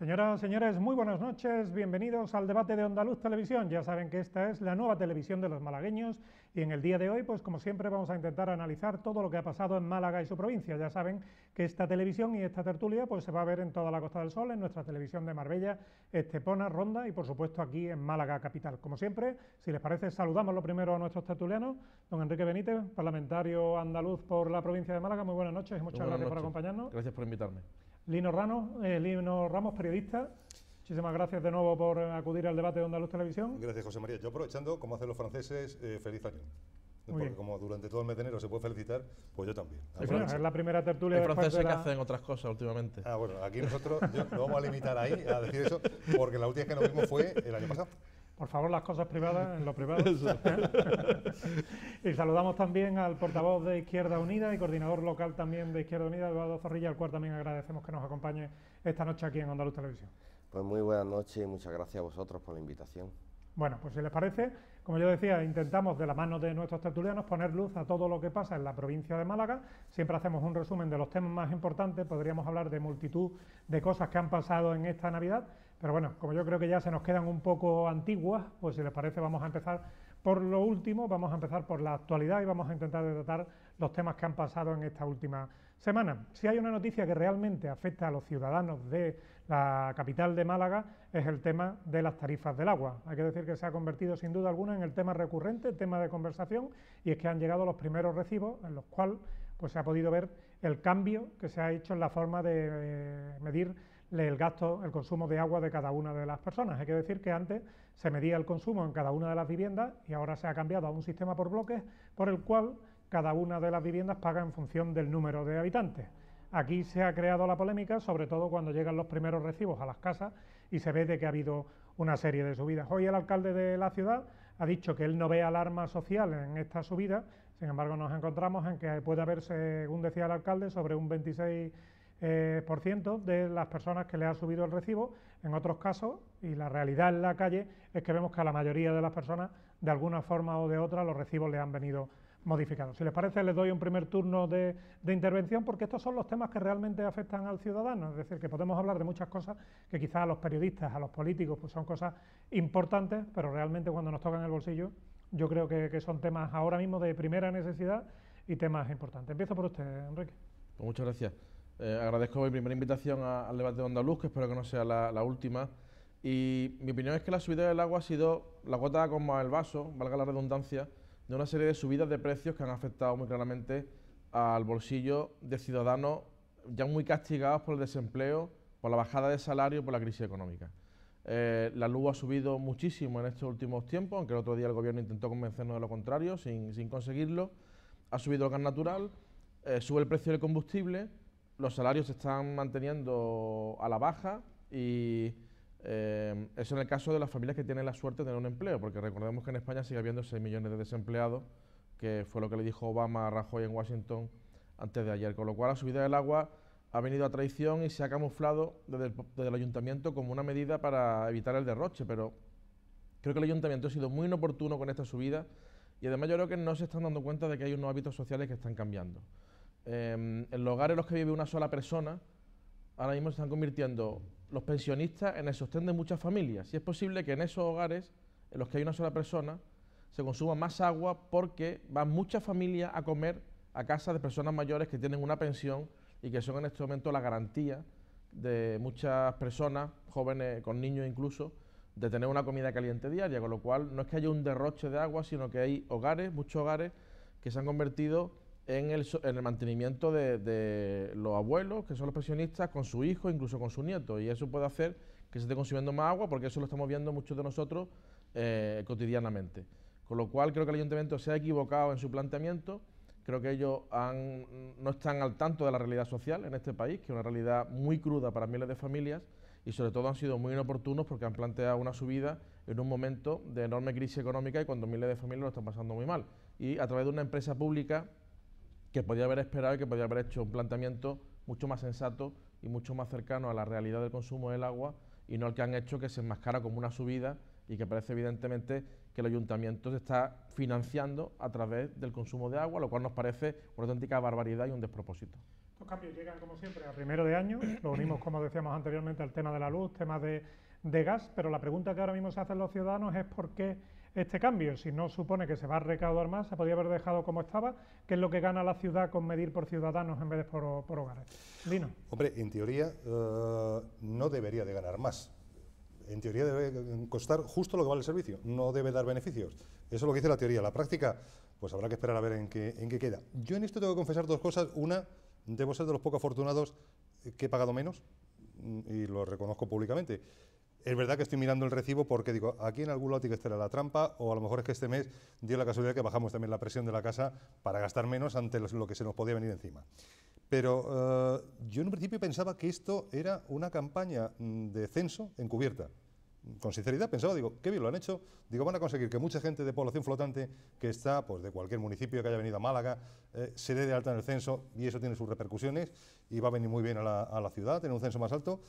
Señoras, señores, muy buenas noches, bienvenidos al debate de Onda Televisión. Ya saben que esta es la nueva televisión de los malagueños y en el día de hoy, pues como siempre, vamos a intentar analizar todo lo que ha pasado en Málaga y su provincia. Ya saben que esta televisión y esta tertulia pues se va a ver en toda la Costa del Sol, en nuestra televisión de Marbella, Estepona, Ronda y por supuesto aquí en Málaga Capital. Como siempre, si les parece, saludamos lo primero a nuestros tertulianos. Don Enrique Benítez, parlamentario andaluz por la provincia de Málaga, muy buenas noches y muchas gracias por acompañarnos. Gracias por invitarme. Lino, Rano, eh, Ramos, periodista. Muchísimas gracias de nuevo por acudir al debate de Onda Luz Televisión. Gracias, José María. Yo aprovechando, como hacen los franceses, eh, feliz año. Porque como durante todo el mes de enero se puede felicitar, pues yo también. es la primera tertulia Hay franceses que hacen otras cosas últimamente. Ah, bueno, aquí nosotros vamos a limitar ahí a decir eso, porque la última vez que nos vimos fue el año pasado. Por favor, las cosas privadas en lo privado. y saludamos también al portavoz de Izquierda Unida y coordinador local también de Izquierda Unida, Eduardo Zorrilla, al cual también agradecemos que nos acompañe esta noche aquí en Andaluz Televisión. Pues muy buenas noches y muchas gracias a vosotros por la invitación. Bueno, pues si les parece, como yo decía, intentamos de la mano de nuestros tertulianos poner luz a todo lo que pasa en la provincia de Málaga. Siempre hacemos un resumen de los temas más importantes, podríamos hablar de multitud de cosas que han pasado en esta Navidad, pero bueno, como yo creo que ya se nos quedan un poco antiguas, pues si les parece vamos a empezar por lo último, vamos a empezar por la actualidad y vamos a intentar tratar los temas que han pasado en esta última semana. Si hay una noticia que realmente afecta a los ciudadanos de la capital de Málaga es el tema de las tarifas del agua. Hay que decir que se ha convertido sin duda alguna en el tema recurrente, el tema de conversación, y es que han llegado los primeros recibos en los cuales pues, se ha podido ver el cambio que se ha hecho en la forma de eh, medir el gasto, el consumo de agua de cada una de las personas. Hay que decir que antes se medía el consumo en cada una de las viviendas y ahora se ha cambiado a un sistema por bloques por el cual cada una de las viviendas paga en función del número de habitantes. Aquí se ha creado la polémica, sobre todo cuando llegan los primeros recibos a las casas y se ve de que ha habido una serie de subidas. Hoy el alcalde de la ciudad ha dicho que él no ve alarma social en esta subida, sin embargo nos encontramos en que puede haber, según decía el alcalde, sobre un 26 eh, por ciento de las personas que le han subido el recibo. En otros casos, y la realidad en la calle, es que vemos que a la mayoría de las personas, de alguna forma o de otra, los recibos le han venido modificados. Si les parece, les doy un primer turno de, intervención porque estos son los temas que realmente afectan al ciudadano. Es decir, que podemos hablar de muchas cosas que quizás a los periodistas, a los políticos, pues son cosas importantes, pero realmente cuando nos tocan el bolsillo, yo creo que, son temas ahora mismo de primera necesidad y temas importantes. Empiezo por usted, Enrique. Pues muchas gracias. Eh, agradezco mi primera invitación al debate de Andaluz, que espero que no sea la, última. Y mi opinión es que la subida del agua ha sido la gota con el vaso, valga la redundancia, de una serie de subidas de precios que han afectado muy claramente al bolsillo de ciudadanos ya muy castigados por el desempleo, por la bajada de salario, por la crisis económica. Eh, la luz ha subido muchísimo en estos últimos tiempos, aunque el otro día el gobierno intentó convencernos de lo contrario, sin, conseguirlo. Ha subido el gas natural, eh, sube el precio del combustible los salarios se están manteniendo a la baja y eh, eso en el caso de las familias que tienen la suerte de tener un empleo, porque recordemos que en España sigue habiendo 6 millones de desempleados, que fue lo que le dijo Obama a Rajoy en Washington antes de ayer, con lo cual la subida del agua ha venido a traición y se ha camuflado desde el ayuntamiento como una medida para evitar el derroche, pero creo que el ayuntamiento ha sido muy inoportuno con esta subida y además yo creo que no se están dando cuenta de que hay unos hábitos sociales que están cambiando. Em, en los hogares en los que vive una sola persona, ahora mismo se están convirtiendo los pensionistas en el sostén de muchas familias. Y es posible que en esos hogares en los que hay una sola persona se consuma más agua porque van muchas familias a comer a casa de personas mayores que tienen una pensión y que son en este momento la garantía de muchas personas, jóvenes con niños incluso, de tener una comida caliente diaria, con lo cual no es que haya un derroche de agua, sino que hay hogares, muchos hogares, que se han convertido en el, mantenimiento de, los abuelos, que son los pensionistas, con su hijo, incluso con su nieto. Y eso puede hacer que se esté consumiendo más agua, porque eso lo estamos viendo muchos de nosotros eh, cotidianamente. Con lo cual creo que el ayuntamiento se ha equivocado en su planteamiento. Creo que ellos no están al tanto de la realidad social en este país, que es una realidad muy cruda para miles de familias y sobre todo han sido muy inoportunos porque han planteado una subida en un momento de enorme crisis económica y cuando miles de familias lo están pasando muy mal. Y a través de una empresa pública que podía haber esperado y que podía haber hecho un planteamiento mucho más sensato y mucho más cercano a la realidad del consumo del agua y no al que han hecho que se enmascara como una subida y que parece evidentemente que el ayuntamiento se está financiando a través del consumo de agua, lo cual nos parece una auténtica barbaridad y un despropósito. Estos cambios llegan como siempre a primero de año, lo unimos como decíamos anteriormente al tema de la luz, temas de, de gas, pero la pregunta que ahora mismo se hacen los ciudadanos es por qué este cambio. Si no supone que se va a recaudar más, se podría haber dejado como estaba, que es lo que gana la ciudad con medir por ciudadanos en vez de por, hogares. Lino. Hombre, en teoría eh, no debería de ganar más. En teoría debe costar justo lo que vale el servicio, no debe dar beneficios. Eso es lo que dice la teoría. La práctica, pues habrá que esperar a ver en qué, en qué queda. Yo en esto tengo que confesar dos cosas. Una, debo ser de los poco afortunados que he pagado menos, y lo reconozco públicamente. Es verdad que estoy mirando el recibo porque digo, aquí en algún lado tiene que estar la trampa o a lo mejor es que este mes dio la casualidad que bajamos también la presión de la casa para gastar menos ante lo que se nos podía venir encima. Pero eh, yo en un principio pensaba que esto era una campaña mm, de censo encubierta. Con sinceridad pensaba, digo, qué bien lo han hecho. Digo, van a conseguir que mucha gente de población flotante que está pues, de cualquier municipio que haya venido a Málaga eh, se dé de alta en el censo y eso tiene sus repercusiones y va a venir muy bien a la, ciudad, en un censo más alto.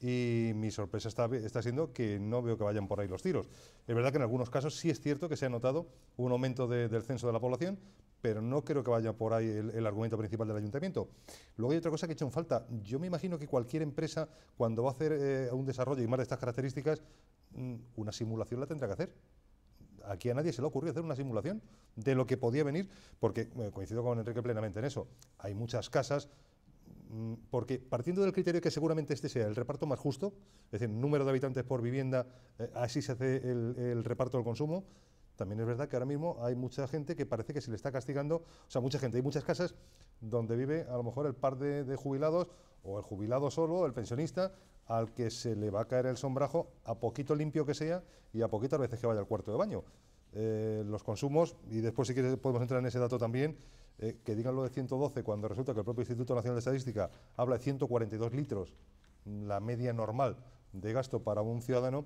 Y mi sorpresa está, está, siendo que no veo que vayan por ahí los tiros. Es verdad que en algunos casos sí es cierto que se ha notado un aumento del censo de la población, pero no creo que vaya por ahí el, argumento principal del ayuntamiento. Luego hay otra cosa que he hecho en falta. Yo me imagino que cualquier empresa, cuando va a hacer eh, un desarrollo y más de estas características, mm, una simulación la tendrá que hacer aquí a nadie se le ocurrió hacer una simulación de lo que podía venir, porque eh, coincido con Enrique plenamente en eso. Hay muchas casas Mm, porque partiendo del criterio que seguramente este sea el reparto más justo, es decir, número de habitantes por vivienda, eh, así se hace el, reparto del consumo, también es verdad que ahora mismo hay mucha gente que parece que se le está castigando, o sea, mucha gente, hay muchas casas donde vive a lo mejor el par de, jubilados o el jubilado solo, el pensionista, al que se le va a caer el sombrajo a poquito limpio que sea y a poquitas veces que vaya al cuarto de baño. Eh, los consumos, y después si quieres podemos entrar en ese dato también, eh, que digan lo de 112 cuando resulta que el propio Instituto Nacional de Estadística habla de 142 litros, mm, la media normal de gasto para un ciudadano,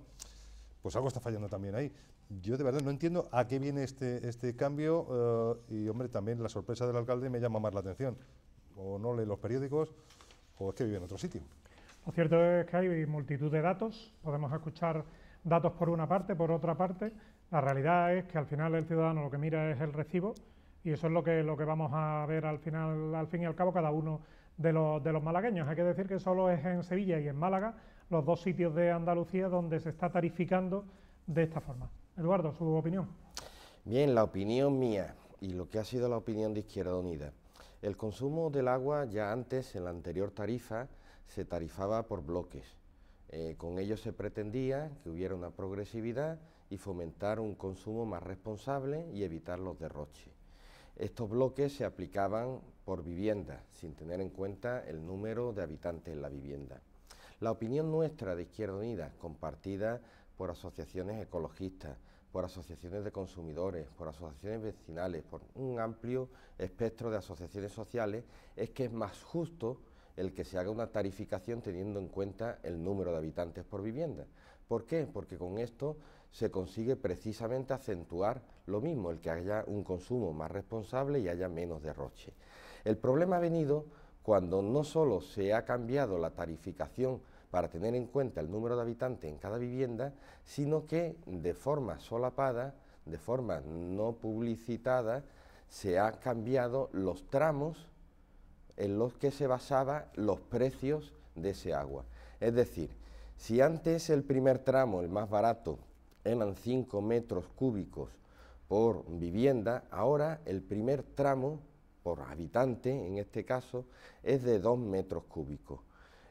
pues algo está fallando también ahí. Yo de verdad no entiendo a qué viene este, este cambio eh, y, hombre, también la sorpresa del alcalde me llama más la atención. O no lee los periódicos o es que vive en otro sitio. Lo cierto es que hay multitud de datos, podemos escuchar datos por una parte, por otra parte. La realidad es que al final el ciudadano lo que mira es el recibo y eso es lo que, vamos a ver al final, al fin y al cabo, cada uno de los, malagueños. Hay que decir que solo es en Sevilla y en Málaga los dos sitios de Andalucía donde se está tarificando de esta forma. Eduardo, su opinión. Bien, la opinión mía y lo que ha sido la opinión de Izquierda Unida. El consumo del agua ya antes, en la anterior tarifa, se tarifaba por bloques. Eh, con ello se pretendía que hubiera una progresividad y fomentar un consumo más responsable y evitar los derroches. Estos bloques se aplicaban por vivienda, sin tener en cuenta el número de habitantes en la vivienda. La opinión nuestra de Izquierda Unida, compartida por asociaciones ecologistas, por asociaciones de consumidores, por asociaciones vecinales, por un amplio espectro de asociaciones sociales, es que es más justo el que se haga una tarificación teniendo en cuenta el número de habitantes por vivienda. ¿Por qué? Porque con esto se consigue precisamente acentuar lo mismo, el que haya un consumo más responsable y haya menos derroche. El problema ha venido cuando no solo se ha cambiado la tarificación para tener en cuenta el número de habitantes en cada vivienda, sino que de forma solapada, de forma no publicitada, se han cambiado los tramos en los que se basaban los precios de ese agua. Es decir, si antes el primer tramo, el más barato, eran 5 metros cúbicos por vivienda, ahora el primer tramo por habitante, en este caso, es de 2 metros cúbicos.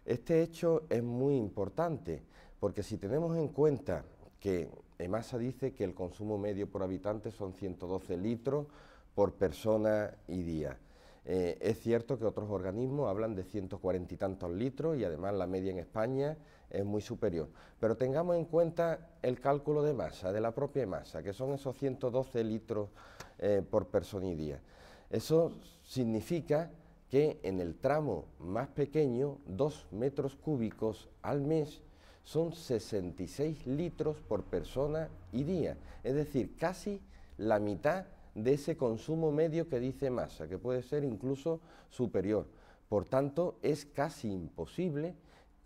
Este hecho es muy importante porque si tenemos en cuenta que EMASA dice que el consumo medio por habitante son 112 litros por persona y día. Eh, es cierto que otros organismos hablan de 140 y tantos litros y además la media en España es muy superior. Pero tengamos en cuenta el cálculo de masa, de la propia masa, que son esos 112 litros eh, por persona y día. Eso significa que en el tramo más pequeño, 2 metros cúbicos al mes, son 66 litros por persona y día, es decir, casi la mitad de ese consumo medio que dice masa, que puede ser incluso superior. Por tanto, es casi imposible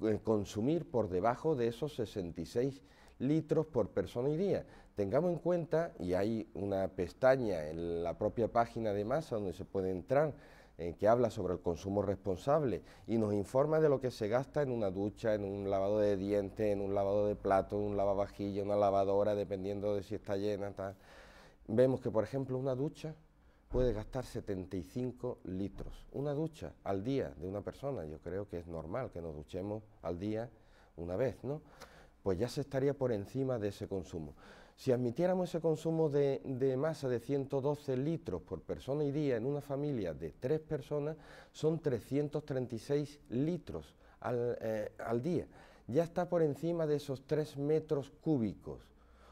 eh, consumir por debajo de esos 66 litros por persona y día. Tengamos en cuenta, y hay una pestaña en la propia página de masa donde se puede entrar, en eh, que habla sobre el consumo responsable y nos informa de lo que se gasta en una ducha, en un lavado de dientes, en un lavado de plato, un lavavajillas, una lavadora, dependiendo de si está llena. Tal. Vemos que, por ejemplo, una ducha puede gastar 75 litros. Una ducha al día de una persona, yo creo que es normal que nos duchemos al día una vez, ¿no? Pues ya se estaría por encima de ese consumo. Si admitiéramos ese consumo de, masa de 112 litros por persona y día en una familia de tres personas, son 336 litros al, eh, al día. Ya está por encima de esos tres metros cúbicos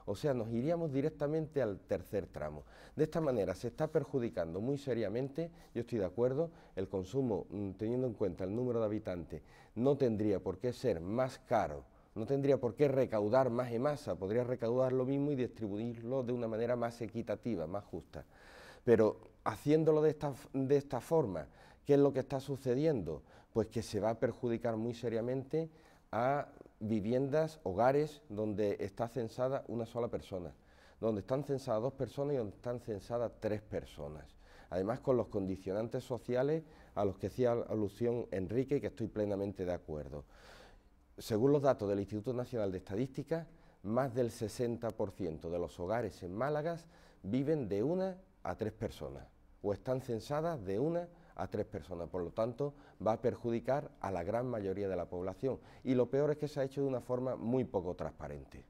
o sea, nos iríamos directamente al tercer tramo. De esta manera se está perjudicando muy seriamente, yo estoy de acuerdo, el consumo, mm, teniendo en cuenta el número de habitantes, no tendría por qué ser más caro no tendría por qué recaudar más en masa, podría recaudar lo mismo y distribuirlo de una manera más equitativa, más justa. Pero haciéndolo de esta, de esta forma, ¿qué es lo que está sucediendo? Pues que se va a perjudicar muy seriamente a viviendas, hogares, donde está censada una sola persona, donde están censadas dos personas y donde están censadas tres personas. Además, con los condicionantes sociales a los que hacía alusión Enrique, y que estoy plenamente de acuerdo. Según los datos del Instituto Nacional de Estadística, más del 60% de los hogares en Málaga viven de una a tres personas o están censadas de una a a tres personas. Por lo tanto, va a perjudicar a la gran mayoría de la población. Y lo peor es que se ha hecho de una forma muy poco transparente.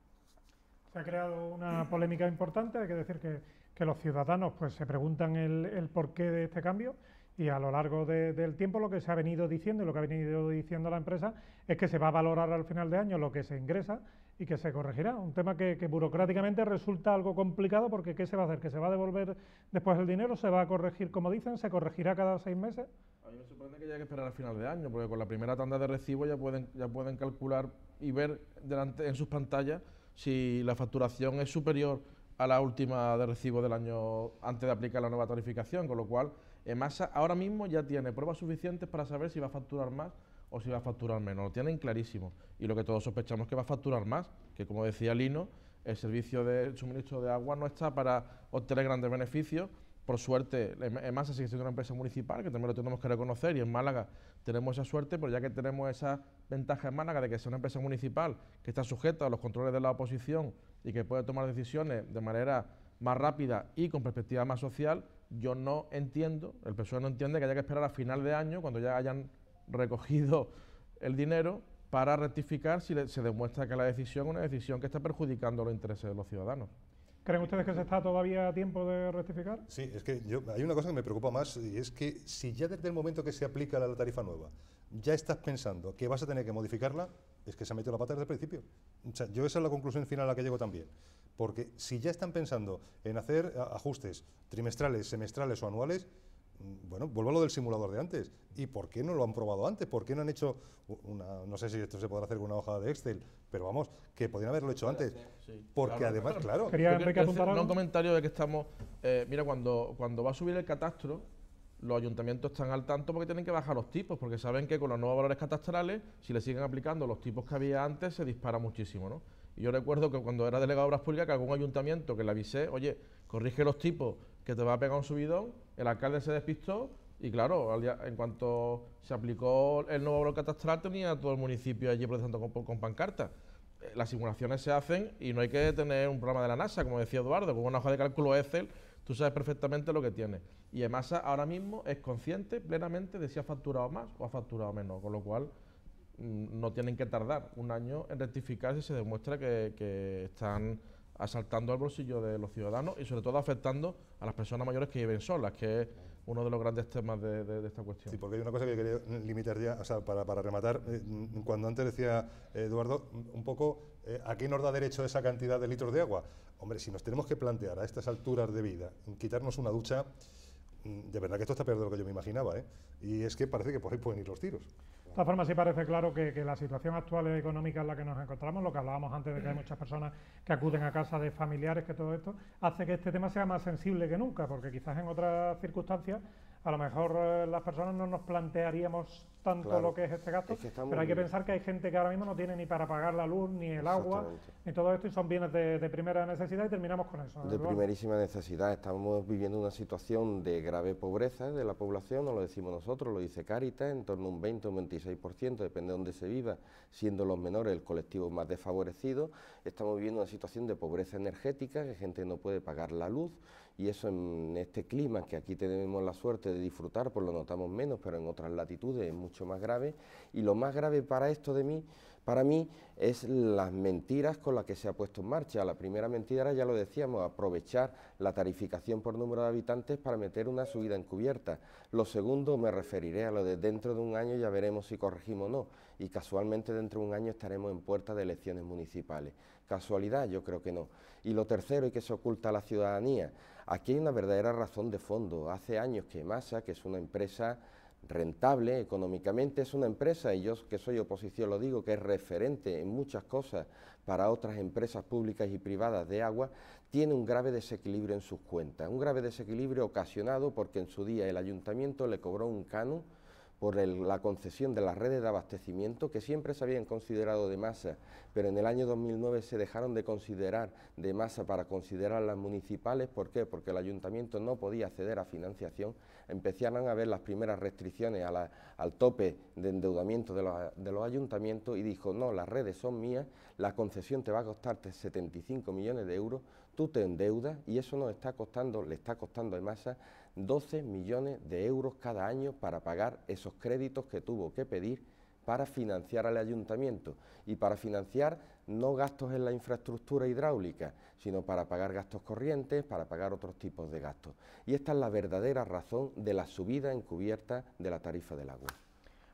Se ha creado una polémica importante, hay que decir que, los ciudadanos pues, se preguntan el, porqué de este cambio y a lo largo del tiempo lo que se ha venido diciendo y lo que ha venido diciendo la empresa es que se va a valorar al final de año lo que se ingresa y que se corregirá. Un tema que, burocráticamente resulta algo complicado porque ¿qué se va a hacer? ¿Que se va a devolver después el dinero? ¿Se va a corregir como dicen? ¿Se corregirá cada seis meses? A mí me sorprende que haya que esperar al final de año porque con la primera tanda de recibo ya pueden, ya pueden calcular y ver delante, en sus pantallas si la facturación es superior a la última de recibo del año antes de aplicar la nueva tarificación, con lo cual EMASA ahora mismo ya tiene pruebas suficientes para saber si va a facturar más o si va a facturar menos, lo tienen clarísimo. Y lo que todos sospechamos es que va a facturar más, que como decía Lino, el servicio de suministro de agua no está para obtener grandes beneficios. Por suerte, así em-, que siendo una empresa municipal, que también lo tenemos que reconocer, y en Málaga tenemos esa suerte, pero ya que tenemos esa ventaja en Málaga de que sea una empresa municipal que está sujeta a los controles de la oposición y que puede tomar decisiones de manera más rápida y con perspectiva más social, yo no entiendo, el personal no entiende que haya que esperar a final de año, cuando ya hayan recogido el dinero para rectificar si se demuestra que la decisión es una decisión que está perjudicando los intereses de los ciudadanos. ¿Creen ustedes que se está todavía a tiempo de rectificar? Sí, es que hay una cosa que me preocupa más y es que si ya desde el momento que se aplica la, tarifa nueva ya estás pensando que vas a tener que modificarla, es que se ha metido la pata desde el principio. O sea, yo esa es la conclusión final a la que llego también. Porque si ya están pensando en hacer ajustes trimestrales, semestrales o anuales, bueno, vuelvo a lo del simulador de antes. ¿Y por qué no lo han probado antes? ¿Por qué no han hecho una, no sé si esto se podrá hacer con una hoja de Excel, pero vamos, que podrían haberlo hecho antes? Porque además, claro. Quería que un comentario de que estamos, eh, mira, cuando, cuando va a subir el catastro, los ayuntamientos están al tanto porque tienen que bajar los tipos, porque saben que con los nuevos valores catastrales, si le siguen aplicando los tipos que había antes, se dispara muchísimo, ¿no? Y yo recuerdo que cuando era delegado de Obras Públicas, que algún ayuntamiento que le avisé, oye, corrige los tipos, que te va a pegar un subidón, el alcalde se despistó y claro, en cuanto se aplicó el nuevo bloque catastral tenía todo el municipio allí protestando con, con pancartas. Eh, las simulaciones se hacen y no hay que tener un programa de la NASA, como decía Eduardo, con una hoja de cálculo Excel tú sabes perfectamente lo que tiene. Y EMASA ahora mismo es consciente plenamente de si ha facturado más o ha facturado menos, con lo cual mm, no tienen que tardar un año en rectificar si se demuestra que están asaltando al bolsillo de los ciudadanos y sobre todo afectando a las personas mayores que viven solas, que es uno de los grandes temas de, esta cuestión. Sí, porque hay una cosa que quería limitar ya, o sea, para, rematar, eh, cuando antes decía eh, Eduardo, un poco, eh, ¿a qué nos da derecho esa cantidad de litros de agua? Hombre, si nos tenemos que plantear a estas alturas de vida quitarnos una ducha, mm, de verdad que esto está peor de lo que yo me imaginaba, ¿eh? Y es que parece que por ahí pueden ir los tiros. De esta forma sí parece claro que, que, la situación actual económica en la que nos encontramos, lo que hablábamos antes de que hay mm. muchas personas que acuden a casa de familiares, que todo esto, hace que este tema sea más sensible que nunca, porque quizás en otras circunstancias a lo mejor eh, las personas no nos plantearíamos tanto lo que es este gasto, pero hay que pensar que hay gente que ahora mismo no tiene ni para pagar la luz, ni el agua, ni todo esto, y son bienes de, primera necesidad y terminamos con eso. De primerísima necesidad, estamos viviendo una situación de grave pobreza de la población, no lo decimos nosotros, lo dice Cáritas, en torno a un 20 o un 26%, depende de dónde se viva, siendo los menores el colectivo más desfavorecido, estamos viviendo una situación de pobreza energética, que gente no puede pagar la luz, y eso en este clima, que aquí tenemos la suerte de disfrutar, pues lo notamos menos, pero en otras latitudes es mucho más grave. Y lo más grave para esto de mí, para mí, es las mentiras con las que se ha puesto en marcha. La primera mentira, ya lo decíamos, aprovechar la tarificación por número de habitantes para meter una subida encubierta. Lo segundo, me referiré a lo de dentro de un año ya veremos si corregimos o no. Y casualmente dentro de un año estaremos en puerta de elecciones municipales. ¿Casualidad? Yo creo que no. Y lo tercero, y que se oculta a la ciudadanía, Aquí hay una verdadera razón de fondo. Hace años que Masa, que es una empresa rentable económicamente, es una empresa, y yo que soy oposición lo digo, que es referente en muchas cosas para otras empresas públicas y privadas de agua, tiene un grave desequilibrio en sus cuentas, un grave desequilibrio ocasionado porque en su día el ayuntamiento le cobró un cano por la concesión de las redes de abastecimiento que siempre se habían considerado de masa, pero en el año 2009 se dejaron de considerar de masa para considerar las municipales, ¿por qué? Porque el ayuntamiento no podía acceder a financiación, empezaron a ver las primeras restricciones al tope de endeudamiento de los, ayuntamientos y dijo, no, las redes son mías, la concesión te va a costarte 75 millones de euros, tú te endeudas y eso nos está costando, le está costando de masa 12 millones de euros cada año para pagar esos créditos que tuvo que pedir para financiar al ayuntamiento y para financiar no gastos en la infraestructura hidráulica, sino para pagar gastos corrientes, para pagar otros tipos de gastos. Y esta es la verdadera razón de la subida encubierta de la tarifa del agua.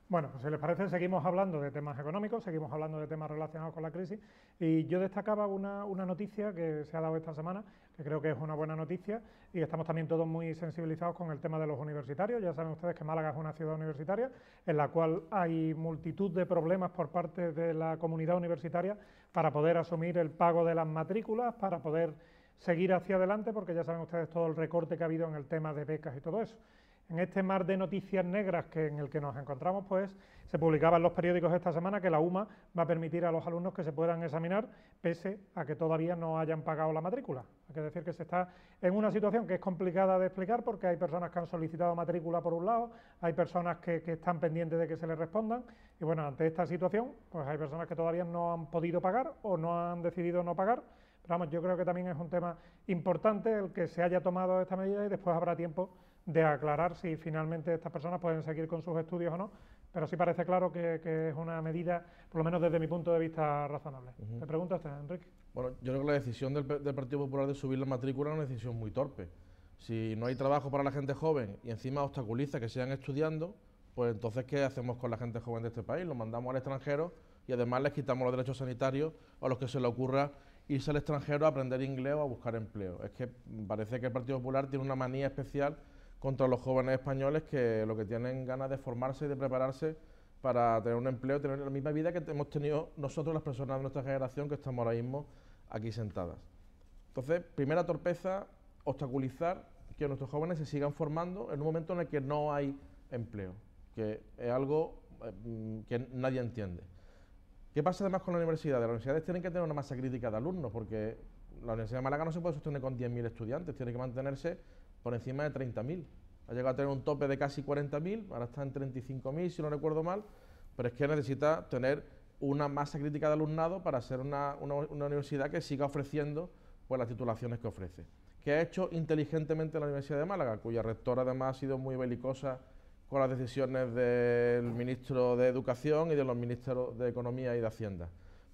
Bueno, pues si les parece, seguimos hablando de temas económicos, seguimos hablando de temas relacionados con la crisis y yo destacaba una, una, noticia que se ha dado esta semana, que creo que es una buena noticia y estamos también todos muy sensibilizados con el tema de los universitarios. Ya saben ustedes que Málaga es una ciudad universitaria en la cual hay multitud de problemas por parte de la comunidad universitaria para poder asumir el pago de las matrículas, para poder seguir hacia adelante, porque ya saben ustedes todo el recorte que ha habido en el tema de becas y todo eso en este mar de noticias negras que, en el que nos encontramos, pues se publicaba en los periódicos esta semana que la UMA va a permitir a los alumnos que se puedan examinar pese a que todavía no hayan pagado la matrícula. Hay que decir que se está en una situación que es complicada de explicar porque hay personas que han solicitado matrícula por un lado, hay personas que, que están pendientes de que se les respondan y bueno, ante esta situación, pues hay personas que todavía no han podido pagar o no han decidido no pagar. Pero vamos, yo creo que también es un tema importante el que se haya tomado esta medida y después habrá tiempo de aclarar si finalmente estas personas pueden seguir con sus estudios o no, pero sí parece claro que, es una medida, por lo menos desde mi punto de vista, razonable. Me pregunto este, Enrique. Bueno, yo creo que la decisión del, Partido Popular de subir la matrícula es una decisión muy torpe. Si no hay trabajo para la gente joven y encima obstaculiza que sigan estudiando, pues entonces, ¿qué hacemos con la gente joven de este país? ...¿lo mandamos al extranjero y además les quitamos los derechos sanitarios a los que se le ocurra irse al extranjero a aprender inglés o a buscar empleo? Es que parece que el Partido Popular tiene una manía especial contra los jóvenes españoles que lo que tienen ganas de formarse y de prepararse para tener un empleo, tener la misma vida que hemos tenido nosotros las personas de nuestra generación que estamos ahora mismo aquí sentadas. Entonces, primera torpeza, obstaculizar que nuestros jóvenes se sigan formando en un momento en el que no hay empleo, que es algo eh, mm, que nadie entiende. ¿Qué pasa además con la universidad Las universidades tienen que tener una masa crítica de alumnos, porque la Universidad de Málaga no se puede sostener con 10.000 estudiantes, tiene que mantenerse por encima de 30.000. Ha llegado a tener un tope de casi 40.000, ahora está en 35.000 si no recuerdo mal, pero es que necesita tener una masa crítica de alumnado para ser una, universidad que siga ofreciendo pues, las titulaciones que ofrece. Que ha hecho inteligentemente la Universidad de Málaga, cuya rectora además ha sido muy belicosa con las decisiones del ministro de Educación y de los ministros de Economía y de Hacienda.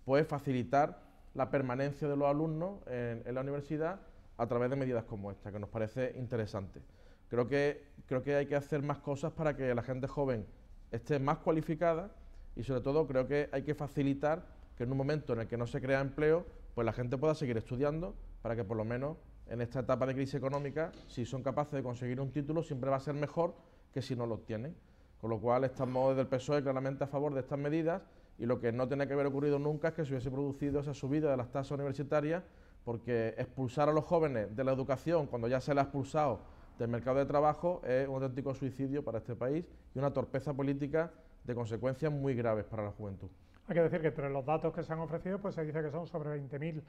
Pues facilitar la permanencia de los alumnos en la universidad a través de medidas como esta, que nos parece interesante. Creo que, creo que hay que hacer más cosas para que la gente joven esté más cualificada y sobre todo creo que hay que facilitar que en un momento en el que no se crea empleo, pues la gente pueda seguir estudiando para que por lo menos en esta etapa de crisis económica, si son capaces de conseguir un título, siempre va a ser mejor que si no lo obtienen. Con lo cual estamos desde el PSOE claramente a favor de estas medidas y lo que no tenía que haber ocurrido nunca es que se hubiese producido esa subida de las tasas universitarias porque expulsar a los jóvenes de la educación cuando ya se les ha expulsado del mercado de trabajo es un auténtico suicidio para este país y una torpeza política de consecuencias muy graves para la juventud. Hay que decir que entre los datos que se han ofrecido, pues se dice que son sobre 20.000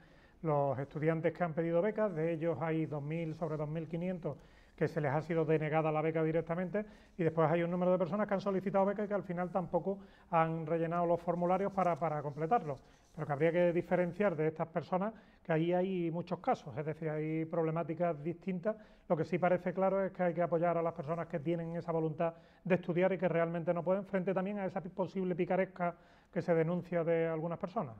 los estudiantes que han pedido becas, de ellos hay 2.000, sobre 2.500 que se les ha sido denegada la beca directamente y después hay un número de personas que han solicitado becas y que al final tampoco han rellenado los formularios para completarlos. Lo que habría que diferenciar de estas personas que ahí hay muchos casos, es decir, hay problemáticas distintas. Lo que sí parece claro es que hay que apoyar a las personas que tienen esa voluntad de estudiar y que realmente no pueden, frente también a esa posible picaresca que se denuncia de algunas personas.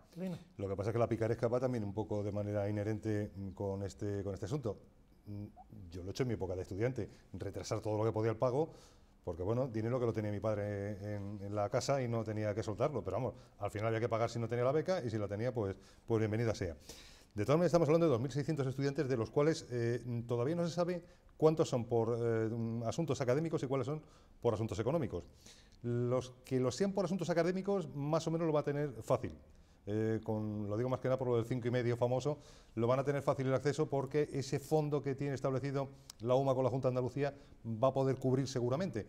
Lo que pasa es que la picaresca va también un poco de manera inherente con este, con este asunto mm, yo lo he hecho en mi época de estudiante, retrasar todo lo que podía el pago porque bueno, dinero que lo tenía mi padre en, la casa y no tenía que soltarlo, pero vamos, al final había que pagar si no tenía la beca y si la tenía, pues, pues bienvenida sea. De todas maneras, estamos hablando de 2.600 estudiantes, de los cuales eh, todavía no se sabe cuántos son por eh, asuntos académicos y cuáles son por asuntos económicos. Los que los sean por asuntos académicos, más o menos lo va a tener fácil eh, lo digo más que nada por lo del 5,5 y medio famoso, lo van a tener fácil el acceso porque ese fondo que tiene establecido la UMA con la Junta de Andalucía va a poder cubrir seguramente.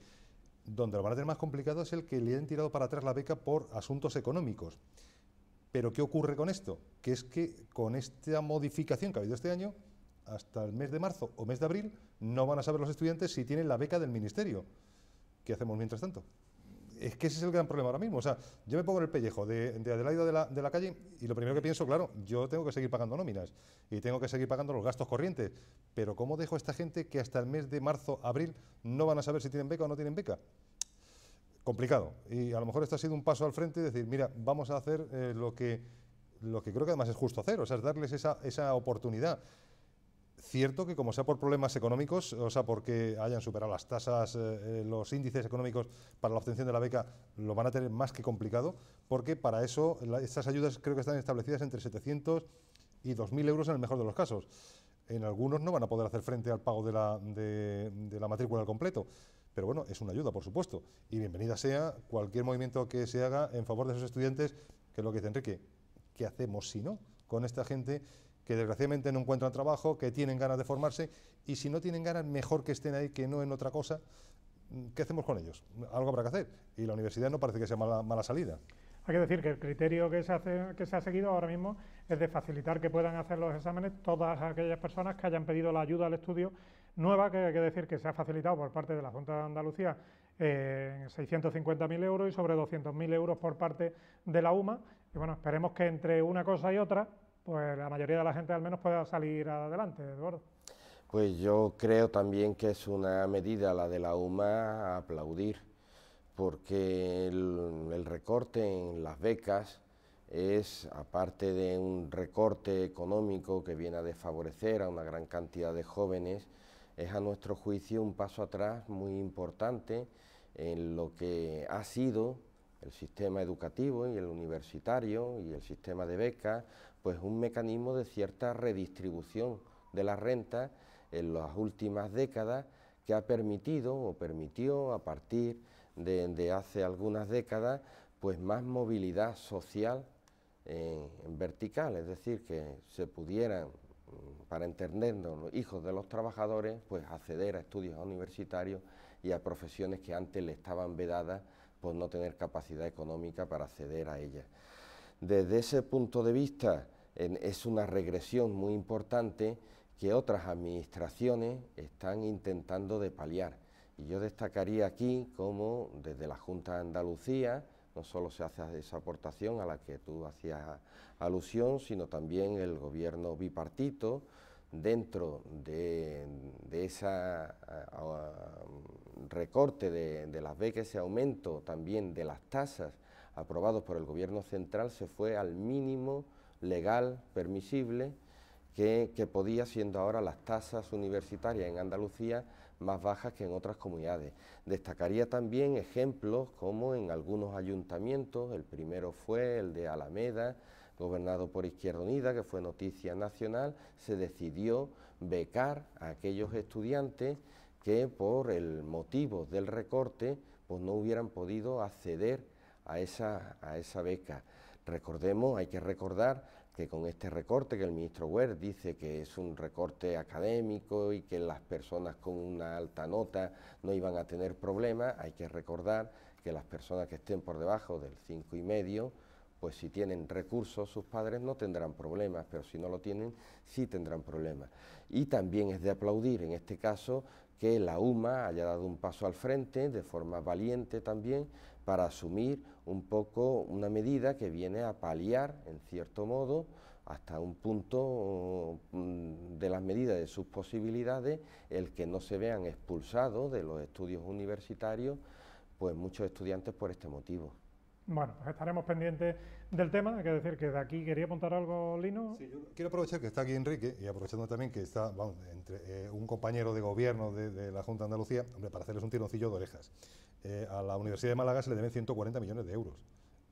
Donde lo van a tener más complicado es el que le han tirado para atrás la beca por asuntos económicos. Pero ¿qué ocurre con esto? Que es que con esta modificación que ha habido este año, hasta el mes de marzo o mes de abril, no van a saber los estudiantes si tienen la beca del Ministerio. ¿Qué hacemos mientras tanto? es que ese es el gran problema ahora mismo. O sea, yo me pongo en el pellejo de, de Adelaida de la, calle y lo primero que pienso, claro, yo tengo que seguir pagando nóminas y tengo que seguir pagando los gastos corrientes. Pero ¿cómo dejo a esta gente que hasta el mes de marzo, abril, no van a saber si tienen beca o no tienen beca? Complicado. Y a lo mejor esto ha sido un paso al frente y decir, mira, vamos a hacer eh, lo que lo que creo que además es justo hacer, o sea, darles esa, esa oportunidad. Cierto que como sea por problemas económicos, o sea, porque hayan superado las tasas, eh, eh, los índices económicos para la obtención de la beca, lo van a tener más que complicado, porque para eso estas ayudas creo que están establecidas entre 700 y 2.000 euros en el mejor de los casos. En algunos no van a poder hacer frente al pago de la, matrícula al completo, pero bueno, es una ayuda, por supuesto, y bienvenida sea cualquier movimiento que se haga en favor de esos estudiantes, que es lo que dice Enrique, ¿qué hacemos si no con esta gente? que desgraciadamente no encuentran trabajo, que tienen ganas de formarse y si no tienen ganas, mejor que estén ahí que no en otra cosa. Mm, ¿Qué hacemos con ellos? Algo habrá que hacer y la universidad no parece que sea mala, salida. Hay que decir que el criterio que se, que se ha seguido ahora mismo es de facilitar que puedan hacer los exámenes todas aquellas personas que hayan pedido la ayuda al estudio nueva, que hay que decir que se ha facilitado por parte de la Junta de Andalucía en eh, 650.000 euros y sobre 200.000 euros por parte de la UMA. Y bueno, esperemos que entre una cosa y otra pues la mayoría de la gente al menos pueda salir adelante, Eduardo. Pues yo creo también que es una medida, la de la UMA, a aplaudir, porque el, el recorte en las becas es, aparte de un recorte económico que viene a desfavorecer a una gran cantidad de jóvenes, es a nuestro juicio un paso atrás muy importante en lo que ha sido el sistema educativo y el universitario y el sistema de becas, pues un mecanismo de cierta redistribución de la renta en las últimas décadas que ha permitido o permitió a partir de, hace algunas décadas pues más movilidad social en, vertical, es decir, que se pudieran mm, para entendernos, los hijos de los trabajadores, pues acceder a estudios universitarios y a profesiones que antes le estaban vedadas por pues, no tener capacidad económica para acceder a ella. Desde ese punto de vista es una regresión muy importante que otras administraciones están intentando de paliar. Y yo destacaría aquí cómo desde la Junta de Andalucía no solo se hace esa aportación a la que tú hacías alusión, sino también el gobierno bipartito, dentro de, ese recorte de, las becas, ese aumento también de las tasas aprobados por el Gobierno Central se fue al mínimo legal permisible que podía siendo ahora las tasas universitarias en Andalucía más bajas que en otras comunidades. Destacaría también ejemplos como en algunos ayuntamientos, el primero fue el de Alameda, gobernado por Izquierda Unida, que fue noticia nacional, se decidió becar a aquellos estudiantes que por el motivo del recorte pues no hubieran podido acceder a esa, beca. Recordemos, hay que recordar que con este recorte que el ministro Wert dice que es un recorte académico y que las personas con una alta nota no iban a tener problemas, hay que recordar que las personas que estén por debajo del 5,5 pues si tienen recursos sus padres no tendrán problemas, pero si no lo tienen sí tendrán problemas. Y también es de aplaudir en este caso que la UMA haya dado un paso al frente de forma valiente también para asumir un poco una medida que viene a paliar en cierto modo hasta un punto mm, de las medidas de sus posibilidades el que no se vean expulsados de los estudios universitarios pues muchos estudiantes por este motivo. Bueno, pues estaremos pendientes del tema. Hay que decir que de aquí quería apuntar algo, Lino. Sí, quiero aprovechar que está aquí Enrique y aprovechando también que está vamos, entre, eh, un compañero de gobierno de, la Junta de Andalucía, hombre, para hacerles un tironcillo de orejas. Eh, a la Universidad de Málaga se le deben 140 millones de euros.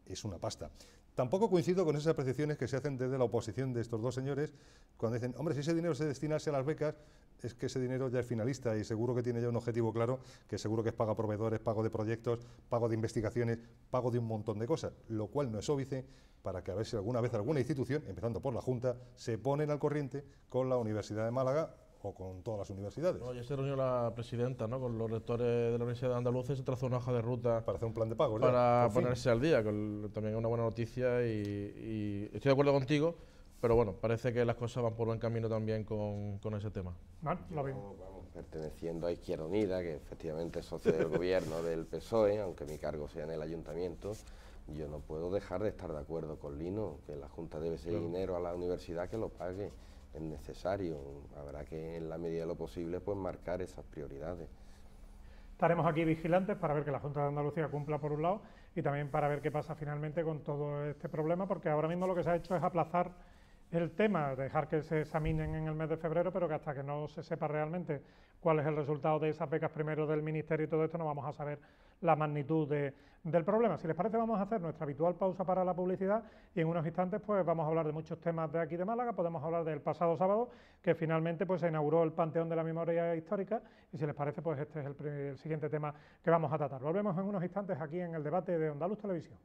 Es una pasta. Tampoco coincido con esas apreciaciones que se hacen desde la oposición de estos dos señores, cuando dicen, hombre, si ese dinero se destinase a las becas, es que ese dinero ya es finalista y seguro que tiene ya un objetivo claro, que seguro que es pago a proveedores, pago de proyectos, pago de investigaciones, pago de un montón de cosas, lo cual no es óbice para que a ver si alguna vez alguna institución, empezando por la Junta, se ponen al corriente con la Universidad de Málaga o con todas las universidades. se reunió la presidenta ¿no? con los rectores de la Universidad de Andalucía y se trazó una hoja de ruta. Para hacer un plan de pago, Para ponerse al día, que también es una buena noticia y, estoy de acuerdo contigo. Pero bueno, parece que las cosas van por buen camino también con, con ese tema. Vamos, perteneciendo a Izquierda Unida, que efectivamente es socio del gobierno del PSOE, aunque mi cargo sea en el ayuntamiento, yo no puedo dejar de estar de acuerdo con Lino, que la Junta debe ese dinero a la universidad que lo pague, es necesario. Habrá que, en la medida de lo posible, pues marcar esas prioridades. Estaremos aquí vigilantes para ver que la Junta de Andalucía cumpla por un lado y también para ver qué pasa finalmente con todo este problema, porque ahora mismo lo que se ha hecho es aplazar el tema, dejar que se examinen en el mes de febrero, pero que hasta que no se sepa realmente cuál es el resultado de esas becas primero del Ministerio y todo esto, no vamos a saber la magnitud del problema. Si les parece, vamos a hacer nuestra habitual pausa para la publicidad y en unos instantes pues vamos a hablar de muchos temas de aquí de Málaga. Podemos hablar del pasado sábado, que finalmente pues se inauguró el Panteón de la Memoria Histórica y si les parece, pues este es el, el siguiente tema que vamos a tratar. Volvemos en unos instantes aquí en el debate de Ondaluz Televisión.